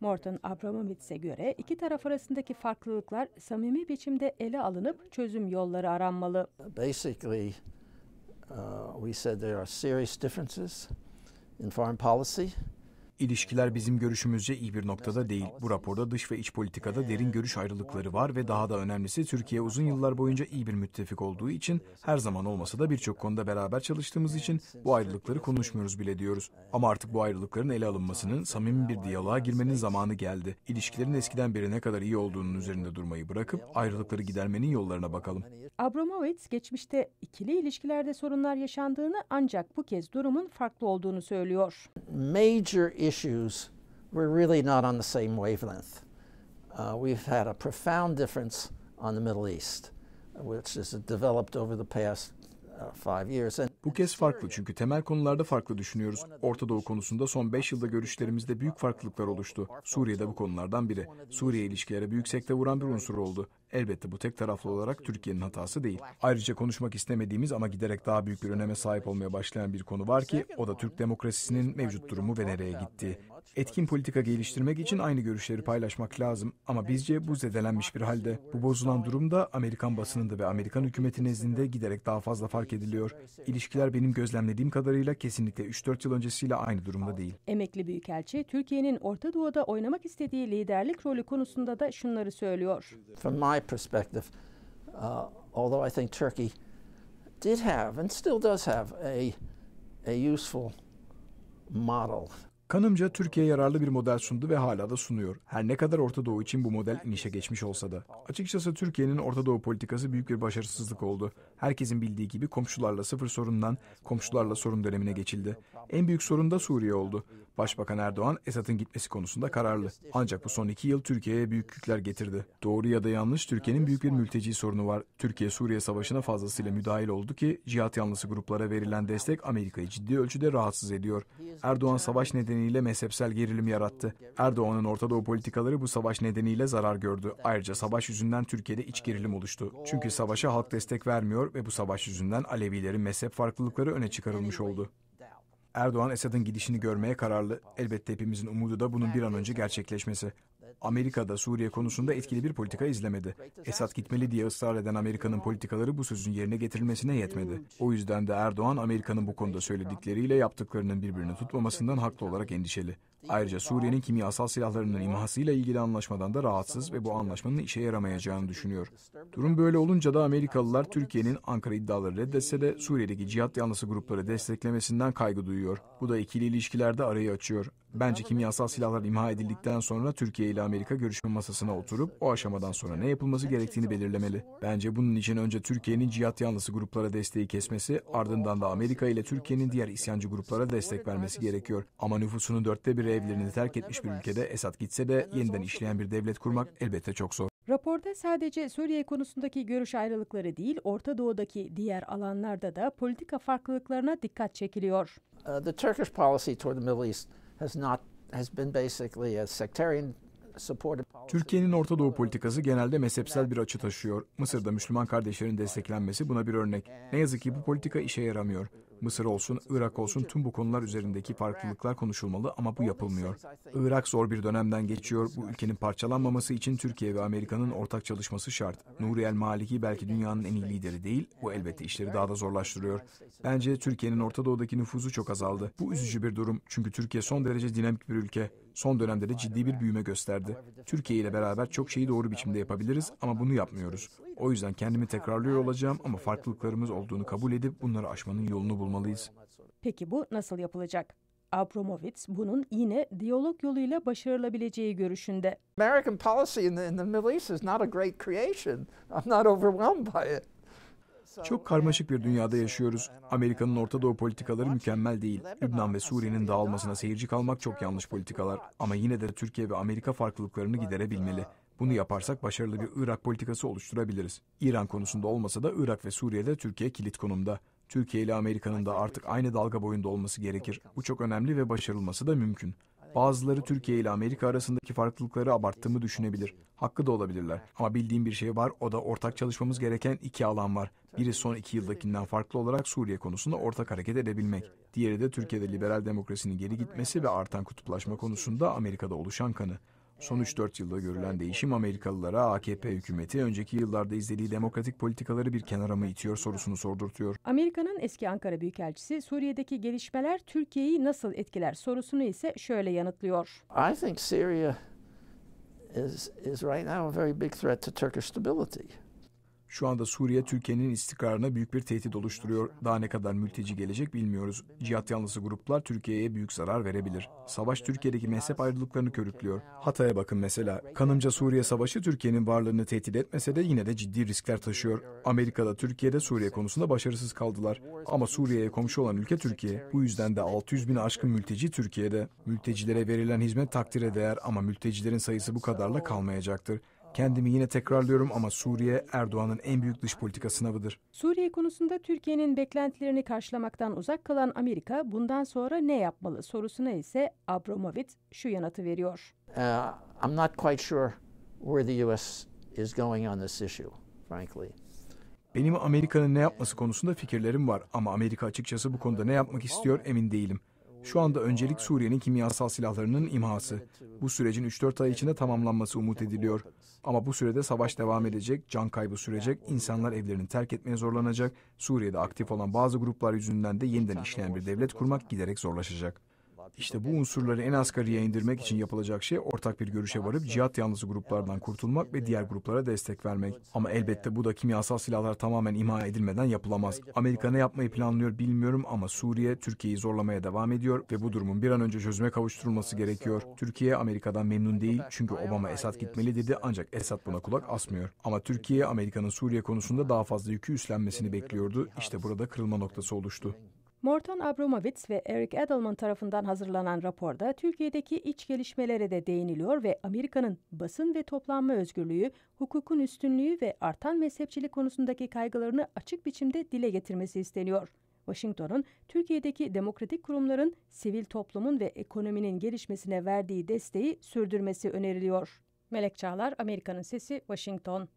Morton Abramowitz'e göre iki taraf arasındaki farklılıklar samimi biçimde ele alınıp çözüm yolları aranmalı. Basically, uh, we said there are serious differences in foreign policy. İlişkiler bizim görüşümüzce iyi bir noktada değil. Bu raporda dış ve iç politikada derin görüş ayrılıkları var ve daha da önemlisi Türkiye uzun yıllar boyunca iyi bir müttefik olduğu için her zaman olmasa da birçok konuda beraber çalıştığımız için bu ayrılıkları konuşmuyoruz bile diyoruz. Ama artık bu ayrılıkların ele alınmasının, samimi bir diyaloğa girmenin zamanı geldi. İlişkilerin eskiden beri ne kadar iyi olduğunun üzerinde durmayı bırakıp ayrılıkları gidermenin yollarına bakalım. Abramowitz geçmişte ikili ilişkilerde sorunlar yaşandığını ancak bu kez durumun farklı olduğunu söylüyor. Major issues, we're really not on the same wavelength. Uh, we've had a profound difference on the Middle East, which has developed over the past uh, Bu kez farklı çünkü temel konularda farklı düşünüyoruz. Orta Doğu konusunda son 5 yılda görüşlerimizde büyük farklılıklar oluştu. Suriye'de bu konulardan biri. Suriye ilişkilere büyük sekte vuran bir unsur oldu. Elbette bu tek taraflı olarak Türkiye'nin hatası şey değil. Ayrıca konuşmak istemediğimiz ama giderek daha büyük bir öneme sahip olmaya başlayan bir konu var ki o da Türk demokrasisinin mevcut durumu ve nereye gitti. Etkin politika geliştirmek için aynı görüşleri paylaşmak lazım ama bizce bu zedelenmiş bir halde. Bu bozulan durum da Amerikan basınında ve Amerikan hükümeti nezdinde giderek daha fazla fark ediliyor. İlişkiler benim gözlemlediğim kadarıyla kesinlikle 3-4 yıl öncesiyle aynı durumda değil. Emekli Büyükelçi, Türkiye'nin Orta Doğu'da oynamak istediği liderlik rolü konusunda da şunları söylüyor. From my perspective, uh, although I think Turkey did have and still does have a, a useful model Kanımca Türkiye yararlı bir model sundu ve hala da sunuyor. Her ne kadar Orta Doğu için bu model inişe geçmiş olsa da. Açıkçası Türkiye'nin Orta Doğu politikası büyük bir başarısızlık oldu. Herkesin bildiği gibi komşularla sıfır sorundan komşularla sorun dönemine geçildi. En büyük sorun da Suriye oldu. Başbakan Erdoğan Esad'ın gitmesi konusunda kararlı. Ancak bu son iki yıl Türkiye'ye büyük yükler getirdi. Doğru ya da yanlış Türkiye'nin büyük bir mülteci sorunu var. Türkiye Suriye Savaşı'na fazlasıyla müdahil oldu ki cihat yanlısı gruplara verilen destek Amerika'yı ciddi ölçüde rahatsız ediyor. Erdoğan savaş nedeni nedeniyle mezhepsel gerilim yarattı. Erdoğan'ın Ortadoğu politikaları bu savaş nedeniyle zarar gördü. Ayrıca savaş yüzünden Türkiye'de iç gerilim oluştu. Çünkü savaşa halk destek vermiyor ve bu savaş yüzünden Alevilerin mezhep farklılıkları öne çıkarılmış oldu. Erdoğan Esad'ın gidişini görmeye kararlı. Elbette hepimizin umudu da bunun bir an önce gerçekleşmesi. Amerika da Suriye konusunda etkili bir politika izlemedi. Esad gitmeli diye ısrar eden Amerika'nın politikaları bu sözün yerine getirilmesine yetmedi. O yüzden de Erdoğan Amerika'nın bu konuda söyledikleriyle yaptıklarının birbirini tutmamasından haklı olarak endişeli. Ayrıca Suriye'nin kimyasal silahlarının imhasıyla ilgili anlaşmadan da rahatsız ve bu anlaşmanın işe yaramayacağını düşünüyor. Durum böyle olunca da Amerikalılar Türkiye'nin Ankara iddiaları reddetse de Suriye'deki cihat yanlısı grupları desteklemesinden kaygı duyuyor. Bu da ikili ilişkilerde arayı açıyor. Bence kimyasal silahlar imha edildikten sonra Türkiye ile Amerika görüşme masasına oturup o aşamadan sonra ne yapılması gerektiğini belirlemeli. Bence bunun için önce Türkiye'nin cihat yanlısı gruplara desteği kesmesi, ardından da Amerika ile Türkiye'nin diğer isyancı gruplara destek vermesi gerekiyor. Ama nüfusunun dörtte biri evlerini terk etmiş bir ülkede Esad gitse de yeniden işleyen bir devlet kurmak elbette çok zor. Raporda sadece Suriye konusundaki görüş ayrılıkları değil, Orta Doğu'daki diğer alanlarda da politika farklılıklarına dikkat çekiliyor. Uh, the Turkish policy toward the Middle East Türkiye'nin Orta Doğu politikası genelde mezhepsel bir açı taşıyor. Mısır'da Müslüman kardeşlerin desteklenmesi buna bir örnek. Ne yazık ki bu politika işe yaramıyor. Mısır olsun, Irak olsun tüm bu konular üzerindeki farklılıklar konuşulmalı ama bu yapılmıyor. Irak zor bir dönemden geçiyor. Bu ülkenin parçalanmaması için Türkiye ve Amerika'nın ortak çalışması şart. Nuri El Maliki belki dünyanın en iyi lideri değil. Bu elbette işleri daha da zorlaştırıyor. Bence Türkiye'nin Orta Doğu'daki nüfuzu çok azaldı. Bu üzücü bir durum çünkü Türkiye son derece dinamik bir ülke. Son dönemde de ciddi bir büyüme gösterdi. Türkiye ile beraber çok şeyi doğru biçimde yapabiliriz ama bunu yapmıyoruz. O yüzden kendimi tekrarlıyor olacağım ama farklılıklarımız olduğunu kabul edip bunları aşmanın yolunu bulacağım bulmalıyız. Peki bu nasıl yapılacak? Abramovitz bunun yine diyalog yoluyla başarılabileceği görüşünde. American policy in the, in the Middle East is not a great creation. I'm not overwhelmed by it. Çok karmaşık bir dünyada yaşıyoruz. Amerika'nın Orta Doğu politikaları mükemmel değil. Lübnan ve Suriye'nin dağılmasına seyirci kalmak çok yanlış politikalar. Ama yine de Türkiye ve Amerika farklılıklarını giderebilmeli. Bunu yaparsak başarılı bir Irak politikası oluşturabiliriz. İran konusunda olmasa da Irak ve Suriye'de Türkiye kilit konumda. Türkiye ile Amerika'nın da artık aynı dalga boyunda olması gerekir. Bu çok önemli ve başarılması da mümkün. Bazıları Türkiye ile Amerika arasındaki farklılıkları abarttığımı düşünebilir. Hakkı da olabilirler. Ama bildiğim bir şey var, o da ortak çalışmamız gereken iki alan var. Biri son iki yıldakinden farklı olarak Suriye konusunda ortak hareket edebilmek. Diğeri de Türkiye'de liberal demokrasinin geri gitmesi ve artan kutuplaşma konusunda Amerika'da oluşan kanı. Son 3-4 yılda görülen değişim Amerikalılara AKP hükümeti önceki yıllarda izlediği demokratik politikaları bir kenara mı itiyor sorusunu sordurtuyor. Amerika'nın eski Ankara Büyükelçisi Suriye'deki gelişmeler Türkiye'yi nasıl etkiler sorusunu ise şöyle yanıtlıyor. I think Syria is, is right now a very big threat to Turkish stability. Şu anda Suriye Türkiye'nin istikrarına büyük bir tehdit oluşturuyor. Daha ne kadar mülteci gelecek bilmiyoruz. Cihat yanlısı gruplar Türkiye'ye büyük zarar verebilir. Savaş Türkiye'deki mezhep ayrılıklarını körüklüyor. Hatay'a bakın mesela. Kanımca Suriye Savaşı Türkiye'nin varlığını tehdit etmese de yine de ciddi riskler taşıyor. Amerika'da Türkiye'de Suriye konusunda başarısız kaldılar. Ama Suriye'ye komşu olan ülke Türkiye. Bu yüzden de 600 bin aşkın mülteci Türkiye'de. Mültecilere verilen hizmet takdire değer ama mültecilerin sayısı bu kadarla kalmayacaktır. Kendimi yine tekrarlıyorum ama Suriye Erdoğan'ın en büyük dış politika sınavıdır. Suriye konusunda Türkiye'nin beklentilerini karşılamaktan uzak kalan Amerika bundan sonra ne yapmalı sorusuna ise Abramovitz şu yanıtı veriyor. Uh, I'm not quite sure where the US is going on this issue, frankly. Benim Amerika'nın ne yapması konusunda fikirlerim var ama Amerika açıkçası bu konuda ne yapmak istiyor emin değilim. Şu anda öncelik Suriye'nin kimyasal silahlarının imhası. Bu sürecin 3-4 ay içinde tamamlanması umut ediliyor. Ama bu sürede savaş devam edecek, can kaybı sürecek, insanlar evlerini terk etmeye zorlanacak, Suriye'de aktif olan bazı gruplar yüzünden de yeniden işleyen bir devlet kurmak giderek zorlaşacak. İşte bu unsurları en asgariye indirmek için yapılacak şey ortak bir görüşe varıp cihat yanlısı gruplardan kurtulmak ve diğer gruplara destek vermek. Ama elbette bu da kimyasal silahlar tamamen imha edilmeden yapılamaz. Amerika ne yapmayı planlıyor bilmiyorum ama Suriye Türkiye'yi zorlamaya devam ediyor ve bu durumun bir an önce çözüme kavuşturulması gerekiyor. Türkiye Amerika'dan memnun değil çünkü Obama Esad gitmeli dedi ancak Esad buna kulak asmıyor. Ama Türkiye Amerika'nın Suriye konusunda daha fazla yükü üstlenmesini bekliyordu. İşte burada kırılma noktası oluştu. Morton Abramowitz ve Eric Edelman tarafından hazırlanan raporda Türkiye'deki iç gelişmelere de değiniliyor ve Amerika'nın basın ve toplanma özgürlüğü, hukukun üstünlüğü ve artan mezhepçilik konusundaki kaygılarını açık biçimde dile getirmesi isteniyor. Washington'un Türkiye'deki demokratik kurumların, sivil toplumun ve ekonominin gelişmesine verdiği desteği sürdürmesi öneriliyor. Melek Çağlar, Amerika'nın Sesi, Washington.